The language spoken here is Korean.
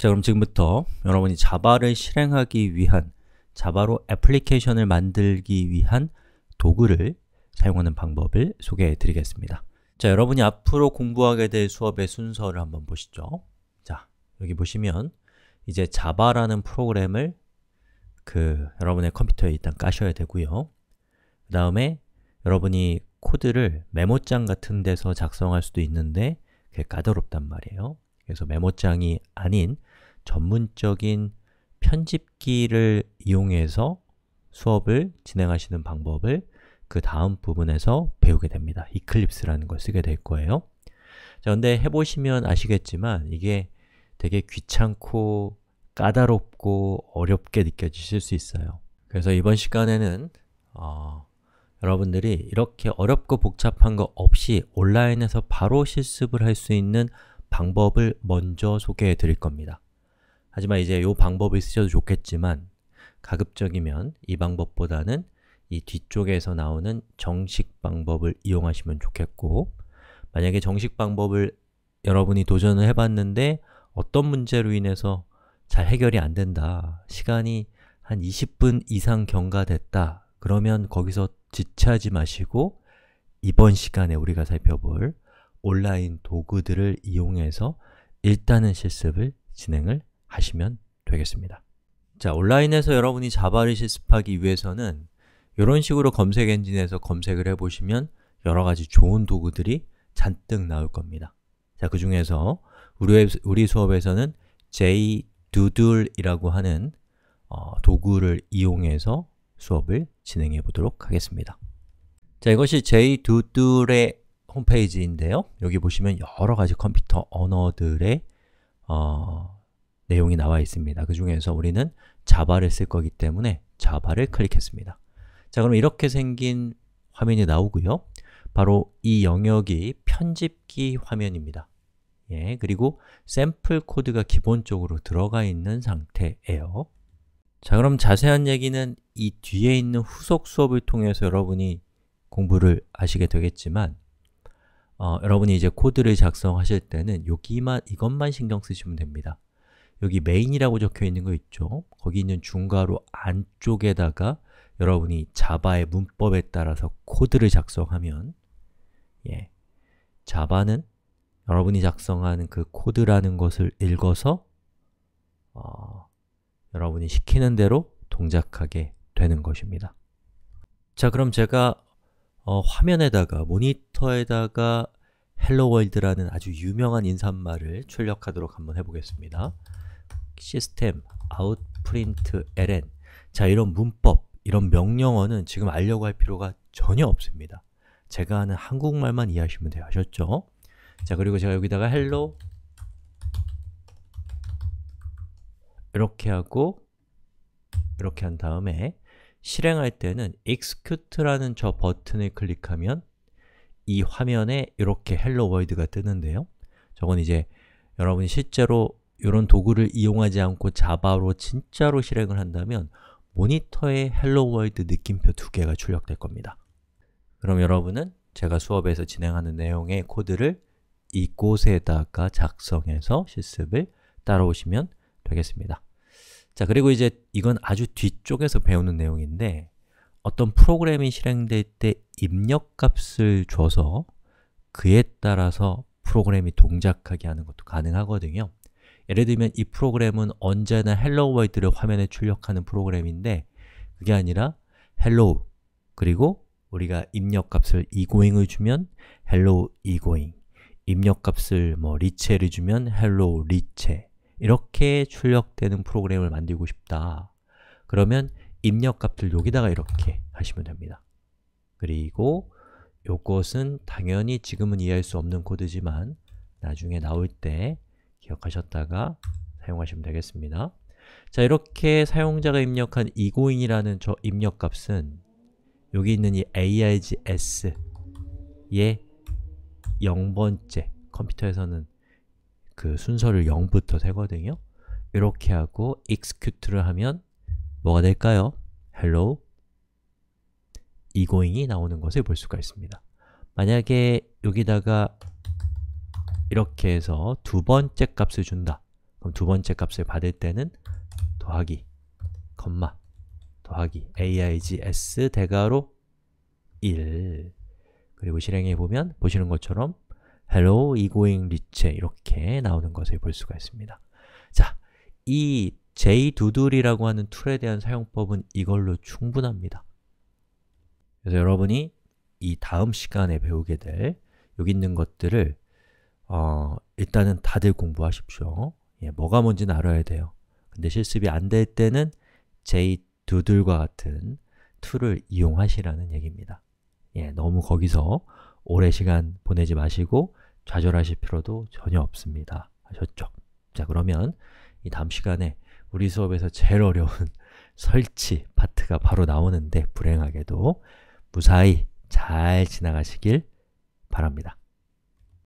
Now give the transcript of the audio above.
자 그럼 지금부터 여러분이 자바를 실행하기 위한 자바로 애플리케이션을 만들기 위한 도구를 사용하는 방법을 소개해 드리겠습니다 자 여러분이 앞으로 공부하게 될 수업의 순서를 한번 보시죠 자 여기 보시면 이제 자바라는 프로그램을 그 여러분의 컴퓨터에 일단 까셔야 되고요 그 다음에 여러분이 코드를 메모장 같은 데서 작성할 수도 있는데 그게 까다롭단 말이에요 그래서 메모장이 아닌 전문적인 편집기를 이용해서 수업을 진행하시는 방법을 그 다음 부분에서 배우게 됩니다. 이클립스라는 걸 쓰게 될 거예요. 자, 근데 해보시면 아시겠지만 이게 되게 귀찮고 까다롭고 어렵게 느껴지실 수 있어요. 그래서 이번 시간에는 어, 여러분들이 이렇게 어렵고 복잡한 거 없이 온라인에서 바로 실습을 할 수 있는 방법을 먼저 소개해 드릴 겁니다. 하지만 이제 이 방법을 쓰셔도 좋겠지만 가급적이면 이 방법보다는 이 뒤쪽에서 나오는 정식 방법을 이용하시면 좋겠고 만약에 정식 방법을 여러분이 도전을 해봤는데 어떤 문제로 인해서 잘 해결이 안 된다 시간이 한 20분 이상 경과됐다 그러면 거기서 지체하지 마시고 이번 시간에 우리가 살펴볼 온라인 도구들을 이용해서 일단은 실습을 진행을 하시면 되겠습니다. 자, 온라인에서 여러분이 자바를 실습하기 위해서는 이런 식으로 검색 엔진에서 검색을 해보시면 여러 가지 좋은 도구들이 잔뜩 나올 겁니다. 자, 그 중에서 우리, 우리 수업에서는 jdoodle이라고 하는 어, 도구를 이용해서 수업을 진행해 보도록 하겠습니다. 자, 이것이 jdoodle의 홈페이지인데요. 여기 보시면 여러 가지 컴퓨터 언어들의 어, 내용이 나와 있습니다. 그 중에서 우리는 자바를 쓸 거기 때문에 자바를 클릭했습니다. 자, 그럼 이렇게 생긴 화면이 나오고요. 바로 이 영역이 편집기 화면입니다. 예, 그리고 샘플 코드가 기본적으로 들어가 있는 상태예요. 자, 그럼 자세한 얘기는 이 뒤에 있는 후속 수업을 통해서 여러분이 공부를 하시게 되겠지만 어, 여러분이 이제 코드를 작성하실 때는 여기만, 이것만 신경 쓰시면 됩니다. 여기 메인이라고 적혀 있는 거 있죠? 거기 있는 중괄호 안쪽에다가 여러분이 자바의 문법에 따라서 코드를 작성하면 예, 자바는 여러분이 작성하는 그 코드라는 것을 읽어서 어, 여러분이 시키는 대로 동작하게 되는 것입니다. 자, 그럼 제가 어, 화면에다가, 모니터에다가 헬로 월드라는 아주 유명한 인사말을 출력하도록 한번 해보겠습니다. 시스템 아웃 프린트 ln 자 이런 문법 이런 명령어는 지금 알려고 할 필요가 전혀 없습니다. 제가 하는 한국말만 이해하시면 돼요. 아셨죠? 자 그리고 제가 여기다가 hello 이렇게 하고 이렇게 한 다음에 실행할 때는 execute라는 저 버튼을 클릭하면 이 화면에 이렇게 hello world가 뜨는데요. 저건 이제 여러분이 실제로 이런 도구를 이용하지 않고 자바로 진짜로 실행을 한다면 모니터에 헬로 월드 느낌표 두 개가 출력될 겁니다. 그럼 여러분은 제가 수업에서 진행하는 내용의 코드를 이곳에다가 작성해서 실습을 따라오시면 되겠습니다. 자, 그리고 이제 이건 아주 뒤쪽에서 배우는 내용인데 어떤 프로그램이 실행될 때 입력값을 줘서 그에 따라서 프로그램이 동작하게 하는 것도 가능하거든요. 예를 들면 이 프로그램은 언제나 헬로 w 월드를 화면에 출력하는 프로그램인데 그게 아니라 헬로 그리고 우리가 입력값을 egoing을 주면 hello egoing 입력값을 뭐 리체를 주면 hello 리체 이렇게 출력되는 프로그램을 만들고 싶다 그러면 입력값을 여기다가 이렇게 하시면 됩니다 그리고 요것은 당연히 지금은 이해할 수 없는 코드지만 나중에 나올 때 기억하셨다가 사용하시면 되겠습니다. 자, 이렇게 사용자가 입력한 이고잉이라는 저 입력값은 여기 있는 이 args의 0번째 컴퓨터에서는 그 순서를 0부터 세거든요. 이렇게 하고 execute를 하면 뭐가 될까요? hello 이고잉이 나오는 것을 볼 수가 있습니다. 만약에 여기다가 이렇게 해서 두 번째 값을 준다. 그럼 두 번째 값을 받을 때는 더하기, 컴마, 더하기, aigs 대괄호 1 그리고 실행해 보면 보시는 것처럼 hello, egoing rich 이렇게 나오는 것을 볼 수가 있습니다. 자, 이 jdoodle이라고 하는 툴에 대한 사용법은 이걸로 충분합니다. 그래서 여러분이 이 다음 시간에 배우게 될 여기 있는 것들을 어, 일단은 다들 공부하십시오. 예, 뭐가 뭔지는 알아야 돼요. 근데 실습이 안 될 때는 j2들과 같은 툴을 이용하시라는 얘기입니다. 예, 너무 거기서 오래 시간 보내지 마시고 좌절하실 필요도 전혀 없습니다. 아셨죠? 자, 그러면 이 다음 시간에 우리 수업에서 제일 어려운 설치 파트가 바로 나오는데 불행하게도 무사히 잘 지나가시길 바랍니다.